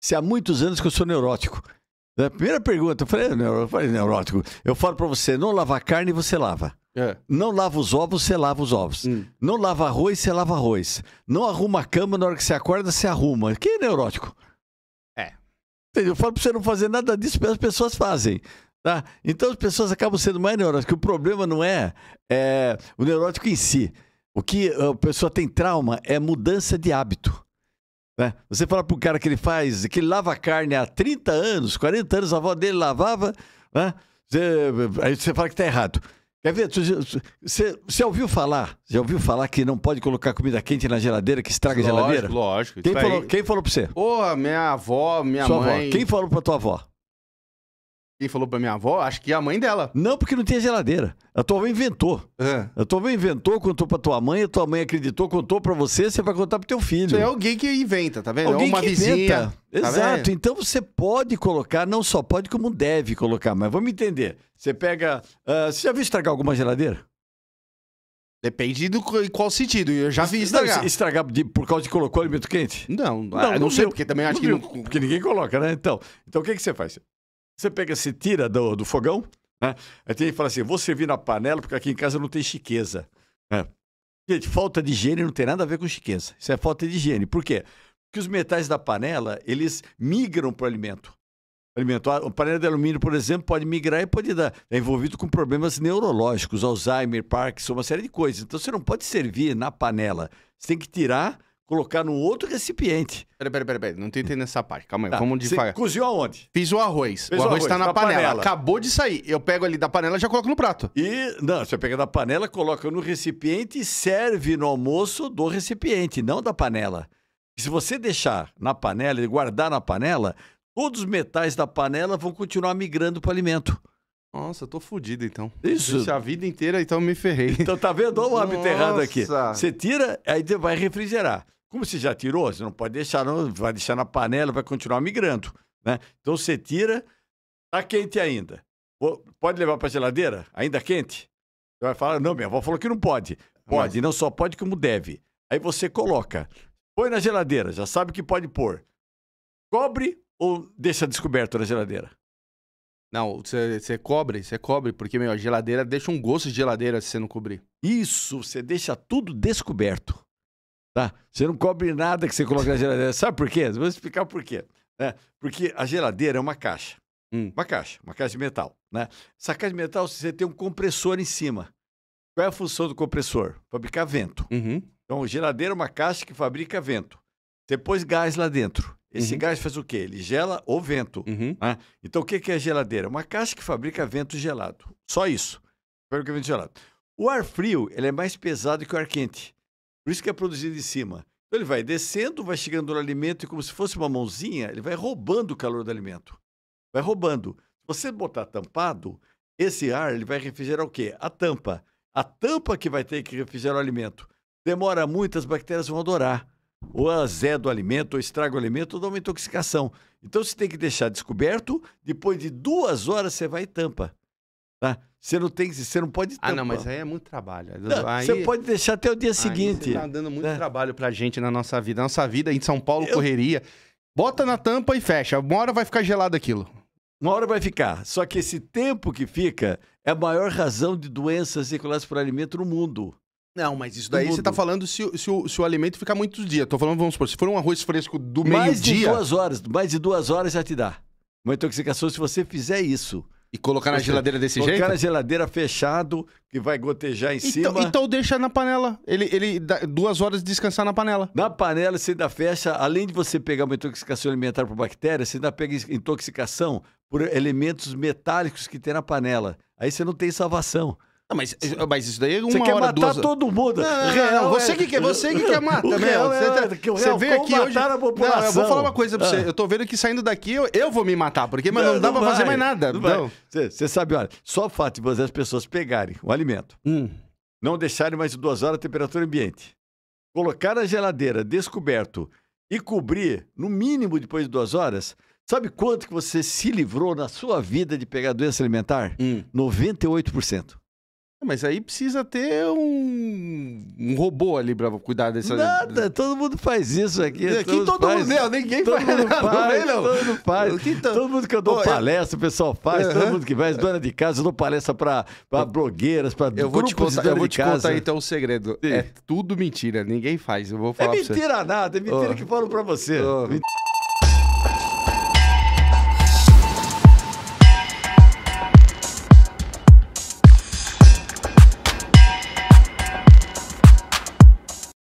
se há muitos anos que eu sou neurótico. Na né, primeira pergunta, eu falei, é eu falei neurótico. Eu falo para você, não lava carne, você lava. É. Não lava os ovos, você lava os ovos. Hum. Não lava arroz, você lava arroz. Não arruma a cama na hora que você acorda, você arruma. Quem é neurótico? É. Eu falo para você não fazer nada disso, mas as pessoas fazem. Tá? Então as pessoas acabam sendo mais neuróticas. O problema não é, é o neurótico em si. O que a pessoa tem trauma é mudança de hábito. Né? Você fala para um cara que ele faz, que ele lava carne há 30 anos, 40 anos, a avó dele lavava, né? Você, aí você fala que está errado. Quer ver? Você, você ouviu falar? Já ouviu falar que não pode colocar comida quente na geladeira, que estraga lógico, a geladeira? Lógico, Quem quem falou para você? Porra, minha avó, minha Sua mãe. Avó. Quem falou pra tua avó? Quem falou pra minha avó, acho que é a mãe dela. Não, porque não tinha geladeira. A tua avó inventou. É. A tua avó inventou, contou pra tua mãe, a tua mãe acreditou, contou pra você, você vai contar pro teu filho. Isso é alguém que inventa, tá vendo? É alguém é uma que vizinha. Inventa. Tá Exato. Vendo? Então você pode colocar, não só pode, como deve colocar. Mas vamos entender. Você pega. Uh, você já viu estragar alguma geladeira? Depende do em qual sentido. Eu já vi estragar. Não, estragar de, por causa de colocou alimento quente? Não, ah, não, não, não sei, viu, porque também acho que. não... Porque ninguém coloca, né? Então, então o que, que você faz? Você pega, se tira do, do fogão, né? Aí tem que falar assim: vou servir na panela porque aqui em casa não tem chiqueza. Né? Gente, falta de higiene não tem nada a ver com chiqueza. Isso é falta de higiene. Por quê? Porque os metais da panela, eles migram para o alimento. Alimento, a panela de alumínio, por exemplo, pode migrar e pode dar. É envolvido com problemas neurológicos, Alzheimer, Parkinson, uma série de coisas. Então você não pode servir na panela. Você tem que tirar colocar num outro recipiente. Peraí, peraí, peraí, pera, Não tô entendendo essa parte. Calma aí, tá. vamos devagar. Você cozinhou aonde? Fiz o arroz. Fez o arroz, está na panela. panela. Acabou de sair. Eu pego ali da panela e já coloco no prato. E, não, você pega da panela, coloca no recipiente e serve no almoço do recipiente, não da panela. E se você deixar na panela e guardar na panela, todos os metais da panela vão continuar migrando para o alimento. Nossa, eu tô fudido então. Isso. Deixa a vida inteira, então eu me ferrei. Então tá vendo? Olha o hábito errado aqui. Você tira, aí vai refrigerar. Como você já tirou, você não pode deixar, não, vai deixar na panela, vai continuar migrando. Né? Então você tira, tá quente ainda. Pode levar para geladeira? Ainda quente? Você vai falar, não, minha avó falou que não pode. Pode, Mas... não só pode como deve. Aí você coloca, põe na geladeira, já sabe que pode pôr. Cobre ou deixa descoberto na geladeira? Não, você cobre, você cobre, porque, meu, a geladeira deixa um gosto de geladeira se você não cobrir. Isso, você deixa tudo descoberto. Tá? Você não cobre nada que você coloca na geladeira. Sabe por quê? Vou explicar por quê. Né? Porque a geladeira é uma caixa. Hum. Uma caixa, uma caixa de metal. Né? Essa caixa de metal, você tem um compressor em cima. Qual é a função do compressor? Fabricar vento. Uhum. Então, geladeira é uma caixa que fabrica vento. Você pôs gás lá dentro. Esse uhum. gás faz o quê? Ele gela o vento. Uhum. Né? Então, o que é a geladeira? Uma caixa que fabrica vento gelado. Só isso. Fabrica vento gelado. O ar frio ele é mais pesado que o ar quente. Por isso que é produzido em cima. Então ele vai descendo, vai chegando no alimento e, como se fosse uma mãozinha, ele vai roubando o calor do alimento. Vai roubando. Se você botar tampado, esse ar ele vai refrigerar o quê? A tampa. A tampa que vai ter que refrigerar o alimento. Demora muito, as bactérias vão adorar. Ou azé do alimento, ou estraga o alimento, ou dá uma intoxicação. Então você tem que deixar descoberto, depois de duas horas você vai e tampa. Tá? Você não tem, você não pode. Ah, não, mas aí é muito trabalho. Não, aí, você pode deixar até o dia seguinte. Tá dando muito né? trabalho pra gente na nossa vida. Nossa vida em São Paulo, Eu... correria. Bota na tampa e fecha. Uma hora vai ficar gelado aquilo. Uma hora vai ficar. Só que esse tempo que fica é a maior razão de doenças circuladas por alimento no mundo. Não, mas isso daí você está falando se, se, se, o, se, o, alimento ficar muitos dias. Estou falando, vamos supor, se for um arroz fresco do meio-dia. Mais de duas horas, mais de duas horas já te dá. Uma intoxicação se você fizer isso. E colocar na geladeira desse colocar jeito? Colocar na geladeira fechado, que vai gotejar em então, cima. Então deixa na panela. Ele, ele dá duas horas de descansar na panela. Na panela, você ainda fecha, além de você pegar uma intoxicação alimentar por bactérias, você ainda pega intoxicação por elementos metálicos que tem na panela. Aí você não tem salvação. Não, mas, eh, mas isso daí é uma Você quer matar todo mundo. Não, não, real, não, é. você, é... que quer, você que quer matar, meu. Né? Você, é... Tá- você veio aqui hoje... a população. Não, eu vou falar uma coisa pra você. Ah. Eu tô vendo que saindo daqui eu, eu vou me matar, porque mas não, não dá pra vai. fazer mais nada. Não você, você sabe, olha, só o fato de as pessoas pegarem o alimento, hum. não deixarem mais de duas horas a temperatura ambiente, colocar na geladeira descoberto e cobrir, no mínimo depois de duas horas, Sabe quanto que você se livrou na sua vida de pegar doença alimentar? Hum. 98%. Ah, mas aí precisa ter um, um robô ali pra cuidar dessa... Nada, todo mundo faz isso aqui. Aqui é, todo faz... mundo, não, ninguém todo faz, mundo faz, Todo mundo faz, todo... mundo que eu dou oh, palestra, o pessoal faz, uhum. todo mundo que faz, dona de casa, eu dou palestra pra, pra blogueiras, pra eu vou te contar, Eu vou te casa. contar então o um segredo, é Sim. é tudo mentira, ninguém faz, eu vou falar É mentira nada, é mentira oh. que falam pra você. Oh. Mentira.